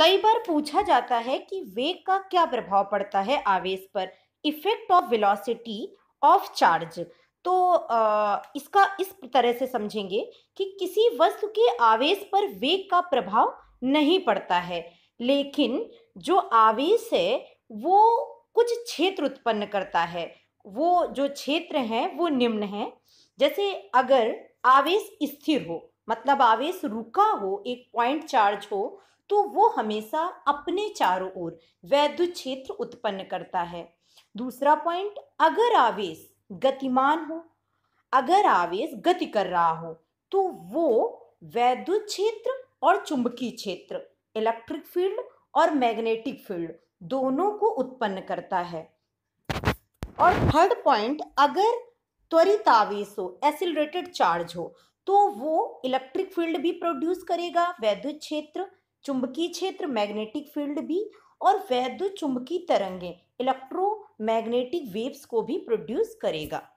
कई बार पूछा जाता है कि वेग का क्या प्रभाव पड़ता है आवेश पर effect of velocity of charge तो इसका इस तरह से समझेंगे कि किसी वस्तु के आवेश पर वेग का प्रभाव नहीं पड़ता है लेकिन जो आवेश है वो कुछ क्षेत्र उत्पन्न करता है वो जो क्षेत्र हैं वो निम्न है जैसे अगर आवेश स्थिर हो मतलब आवेश रुका हो एक पॉइंट चार्ज हो तो वो हमेशा अपने चारों ओर वैद्युत क्षेत्र उत्पन्न करता है दूसरा पॉइंट अगर आवेश गतिमान हो अगर आवेश गति कर रहा हो तो वो वैद्युत क्षेत्र और चुंबकीय क्षेत्र इलेक्ट्रिक फील्ड और मैग्नेटिक फील्ड दोनों को उत्पन्न करता है और थर्ड पॉइंट अगर त्वरित आवेश हो एसिलरेटेड चार्ज हो तो वो इलेक्ट्रिक फील्ड भी प्रोड्यूस करेगा वैद्युत क्षेत्र चुंबकीय क्षेत्र मैग्नेटिक फील्ड भी और वैद्य चुंबकीय तरंगें इलेक्ट्रोमैग्नेटिक वेव्स को भी प्रोड्यूस करेगा